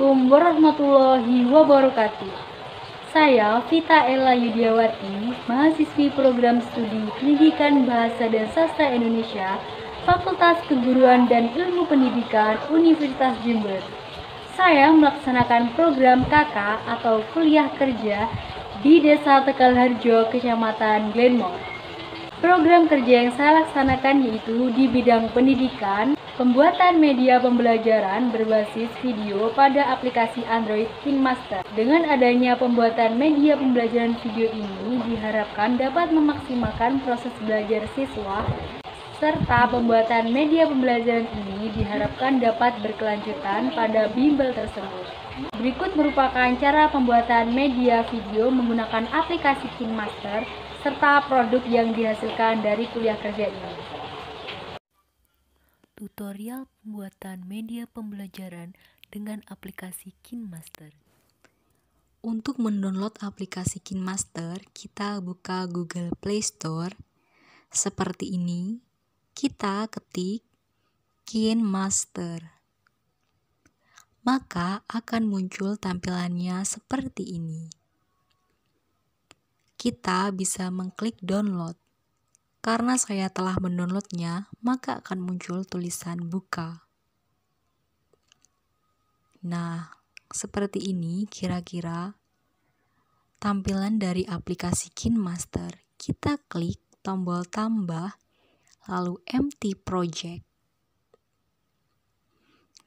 Assalamualaikum warahmatullahi wabarakatuh. Saya Vita Ella Yudiawati, mahasiswi program studi Pendidikan Bahasa dan Sastra Indonesia, Fakultas Keguruan dan Ilmu Pendidikan Universitas Jember. Saya melaksanakan program KK atau kuliah kerja di Desa Tegal Kecamatan Glenmore. Program kerja yang saya laksanakan yaitu di bidang pendidikan, Pembuatan media pembelajaran berbasis video pada aplikasi Android KingMaster. Dengan adanya pembuatan media pembelajaran video ini diharapkan dapat memaksimalkan proses belajar siswa serta pembuatan media pembelajaran ini diharapkan dapat berkelanjutan pada bimbel tersebut. Berikut merupakan cara pembuatan media video menggunakan aplikasi KingMaster serta produk yang dihasilkan dari kuliah kerja ini tutorial pembuatan media pembelajaran dengan aplikasi KinMaster. Untuk mendownload aplikasi KinMaster, kita buka Google Play Store. Seperti ini, kita ketik KinMaster. Maka akan muncul tampilannya seperti ini. Kita bisa mengklik download. Karena saya telah mendownloadnya, maka akan muncul tulisan buka. Nah, seperti ini kira-kira tampilan dari aplikasi KinMaster. Kita klik tombol tambah, lalu empty project.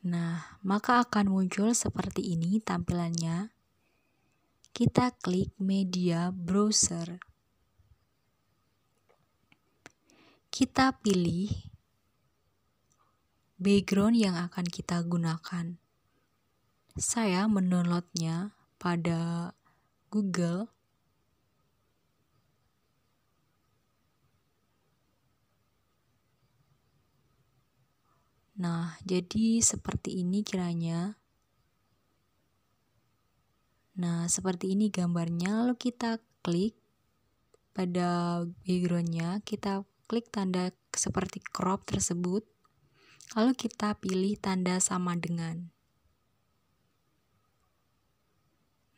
Nah, maka akan muncul seperti ini tampilannya. Kita klik media browser. kita pilih background yang akan kita gunakan. Saya mendownloadnya pada Google. Nah, jadi seperti ini kiranya. Nah, seperti ini gambarnya. Lalu kita klik pada backgroundnya, kita klik tanda seperti crop tersebut, lalu kita pilih tanda sama dengan.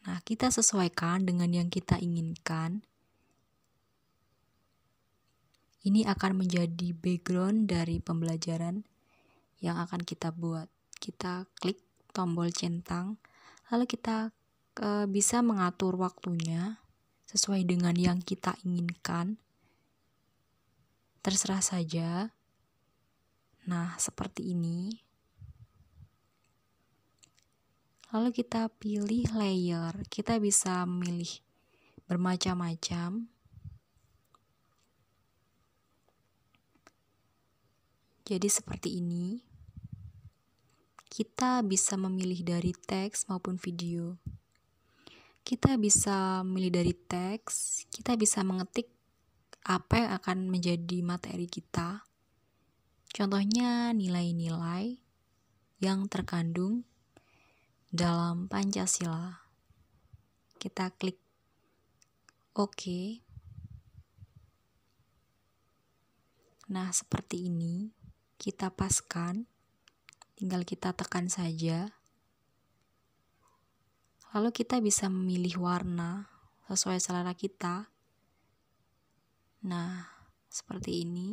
Nah, kita sesuaikan dengan yang kita inginkan. Ini akan menjadi background dari pembelajaran yang akan kita buat. Kita klik tombol centang, lalu kita eh, bisa mengatur waktunya sesuai dengan yang kita inginkan terserah saja. Nah, seperti ini. Lalu kita pilih layer. Kita bisa memilih bermacam-macam. Jadi seperti ini. Kita bisa memilih dari teks maupun video. Kita bisa memilih dari teks, kita bisa mengetik apa yang akan menjadi materi kita. Contohnya nilai-nilai yang terkandung dalam Pancasila. Kita klik OK. Nah, seperti ini kita paskan. Tinggal kita tekan saja. Lalu kita bisa memilih warna sesuai selera kita. Nah, seperti ini.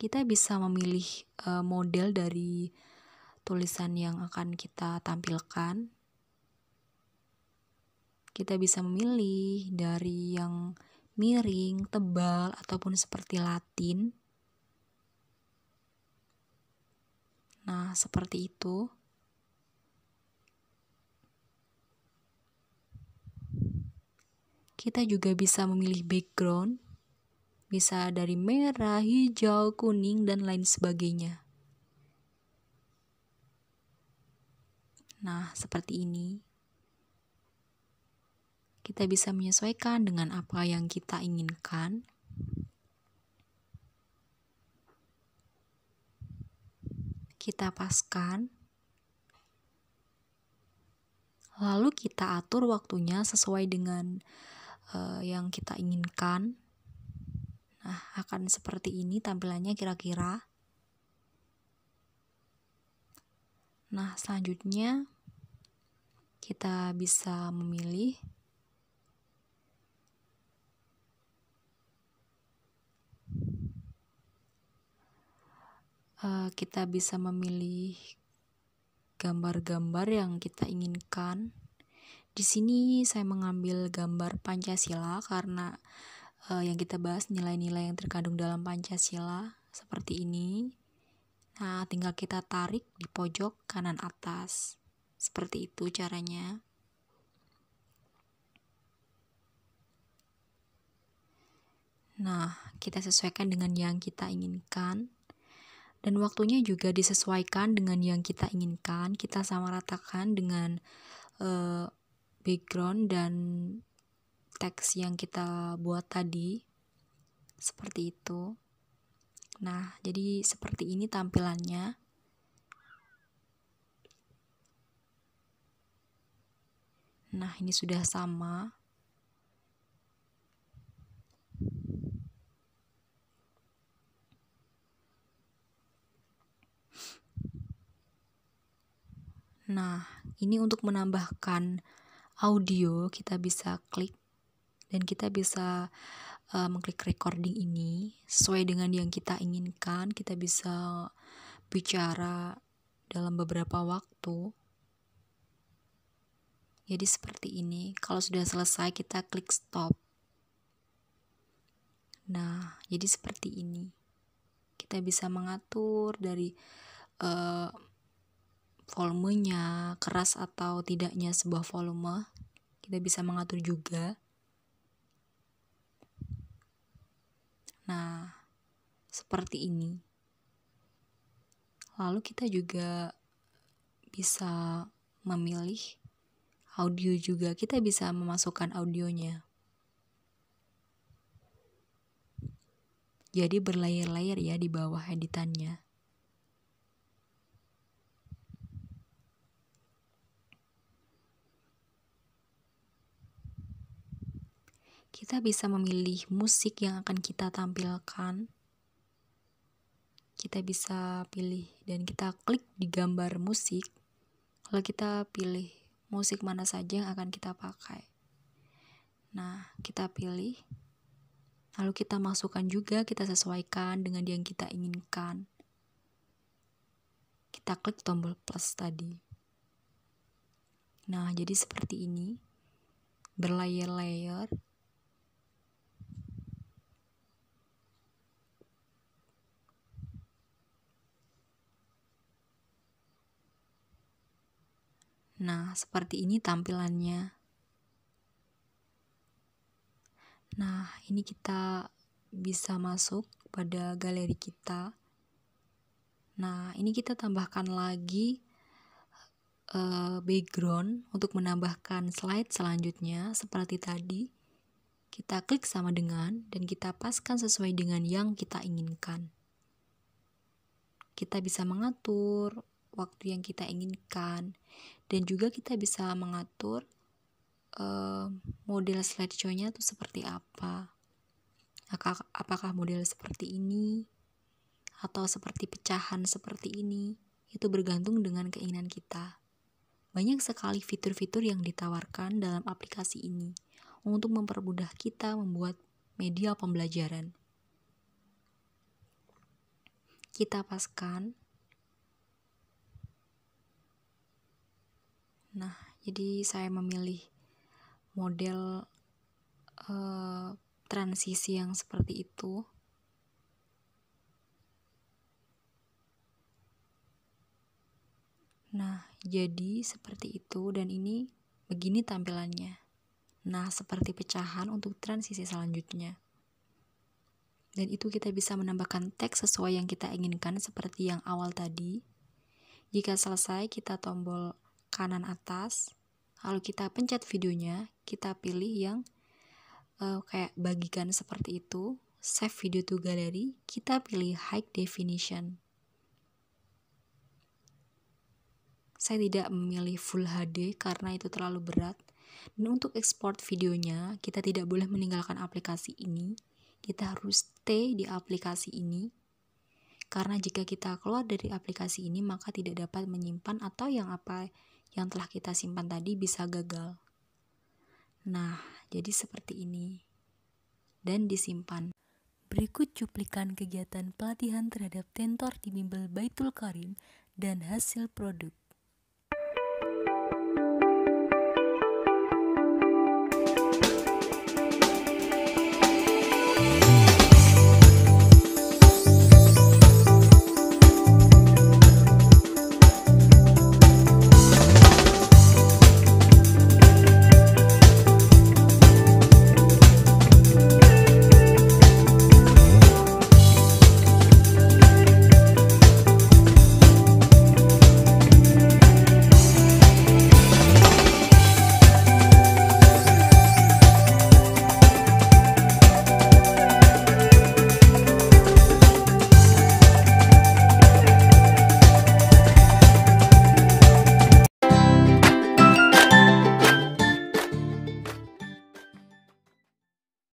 Kita bisa memilih uh, model dari tulisan yang akan kita tampilkan. Kita bisa memilih dari yang miring, tebal, ataupun seperti Latin. Nah, seperti itu. kita juga bisa memilih background, bisa dari merah, hijau, kuning, dan lain sebagainya. Nah, seperti ini. Kita bisa menyesuaikan dengan apa yang kita inginkan. Kita paskan. Lalu kita atur waktunya sesuai dengan uh, yang kita inginkan. Nah, akan seperti ini tampilannya kira-kira. Nah, selanjutnya kita bisa memilih uh, kita bisa memilih gambar-gambar yang kita inginkan. Di sini saya mengambil gambar Pancasila karena uh, yang kita bahas nilai-nilai yang terkandung dalam Pancasila seperti ini. Nah, tinggal kita tarik di pojok kanan atas. Seperti itu caranya. Nah, kita sesuaikan dengan yang kita inginkan. Dan waktunya juga disesuaikan dengan yang kita inginkan. Kita sama ratakan dengan uh, background dan teks yang kita buat tadi seperti itu nah jadi seperti ini tampilannya nah ini sudah sama Nah, ini untuk menambahkan audio kita bisa klik dan kita bisa uh, mengklik recording ini sesuai dengan yang kita inginkan kita bisa bicara dalam beberapa waktu jadi seperti ini kalau sudah selesai kita klik stop nah jadi seperti ini kita bisa mengatur dari uh, volumenya keras atau tidaknya sebuah volume kita bisa mengatur juga nah seperti ini lalu kita juga bisa memilih audio juga kita bisa memasukkan audionya jadi berlayer-layer ya di bawah editannya kita bisa memilih musik yang akan kita tampilkan. Kita bisa pilih dan kita klik di gambar musik. Kalau kita pilih musik mana saja yang akan kita pakai. Nah, kita pilih. Lalu kita masukkan juga, kita sesuaikan dengan yang kita inginkan. Kita klik tombol plus tadi. Nah, jadi seperti ini. Berlayer-layer Nah, seperti ini tampilannya. Nah, ini kita bisa masuk pada galeri kita. Nah, ini kita tambahkan lagi uh, background untuk menambahkan slide selanjutnya seperti tadi. Kita klik sama dengan dan kita paskan sesuai dengan yang kita inginkan. Kita bisa mengatur waktu yang kita inginkan dan juga kita bisa mengatur uh, model slideshow-nya itu seperti apa apakah model seperti ini atau seperti pecahan seperti ini itu bergantung dengan keinginan kita banyak sekali fitur-fitur yang ditawarkan dalam aplikasi ini untuk mempermudah kita membuat media pembelajaran. Kita paskan Nah, jadi saya memilih model uh, transisi yang seperti itu. Nah, jadi seperti itu dan ini begini tampilannya. Nah, seperti pecahan untuk transisi selanjutnya. Dan itu kita bisa menambahkan teks sesuai yang kita inginkan seperti yang awal tadi. Jika selesai, kita tombol kanan atas. Lalu kita pencet videonya, kita pilih yang uh, kayak bagikan seperti itu. Save video to gallery, kita pilih high definition. Saya tidak memilih full HD karena itu terlalu berat. Dan untuk export videonya, kita tidak boleh meninggalkan aplikasi ini. Kita harus stay di aplikasi ini. Karena jika kita keluar dari aplikasi ini, maka tidak dapat menyimpan atau yang apa yang telah kita simpan tadi bisa gagal. Nah, jadi seperti ini. Dan disimpan. Berikut cuplikan kegiatan pelatihan terhadap tentor di bimbel Baitul Karim dan hasil produk.